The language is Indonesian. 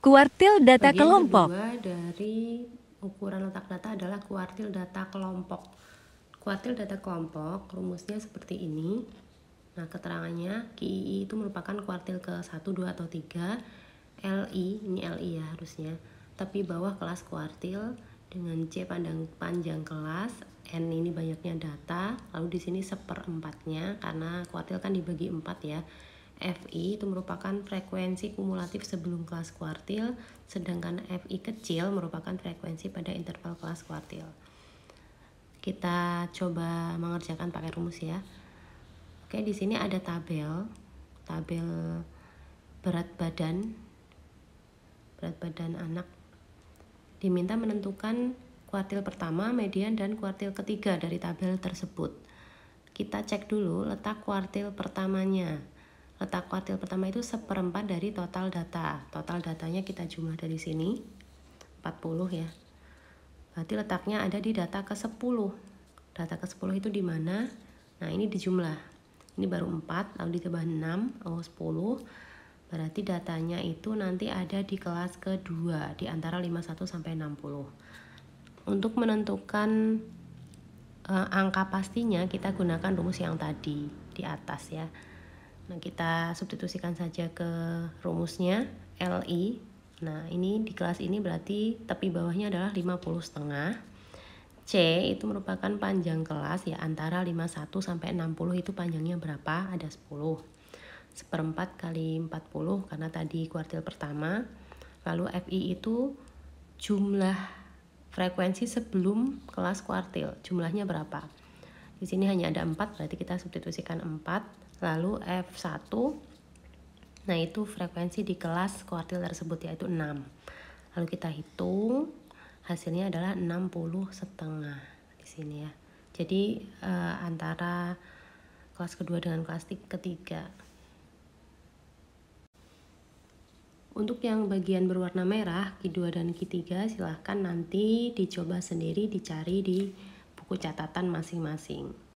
Kuartil data Bagian kelompok. Kedua dari ukuran letak data adalah kuartil data kelompok. Kuartil data kelompok rumusnya seperti ini. Nah, keterangannya QII itu merupakan kuartil ke 1, 2 atau 3. LI ini LI ya harusnya. Tapi bawah kelas kuartil dengan C panjang panjang kelas, N ini banyaknya data, lalu di sini seperempatnya karena kuartil kan dibagi 4 ya. FI itu merupakan frekuensi kumulatif sebelum kelas kuartil, sedangkan FI kecil merupakan frekuensi pada interval kelas kuartil. Kita coba mengerjakan pakai rumus ya. Oke, di sini ada tabel, tabel berat badan, berat badan anak. Diminta menentukan kuartil pertama, median, dan kuartil ketiga dari tabel tersebut. Kita cek dulu letak kuartil pertamanya letak kuartil pertama itu seperempat dari total data total datanya kita jumlah dari sini 40 ya berarti letaknya ada di data ke 10 data ke 10 itu di mana nah ini di jumlah ini baru 4 lalu ditambah 6 oh 10 berarti datanya itu nanti ada di kelas ke 2 di antara 51 sampai 60 untuk menentukan uh, angka pastinya kita gunakan rumus yang tadi di atas ya Nah, kita substitusikan saja ke rumusnya LI. Nah, ini di kelas ini berarti tepi bawahnya adalah 50 setengah. C itu merupakan panjang kelas ya antara 51 sampai 60 itu panjangnya berapa? Ada 10. Seperempat kali 40 karena tadi kuartil pertama. Lalu FI itu jumlah frekuensi sebelum kelas kuartil. Jumlahnya berapa? Di sini hanya ada 4 berarti kita substitusikan 4 lalu F1 nah itu frekuensi di kelas kuartil tersebut yaitu 6 lalu kita hitung hasilnya adalah 60 setengah di sini ya jadi e, antara kelas kedua dengan kelas ketiga Untuk yang bagian berwarna merah, Q2 dan Q3 silahkan nanti dicoba sendiri dicari di buku catatan masing-masing.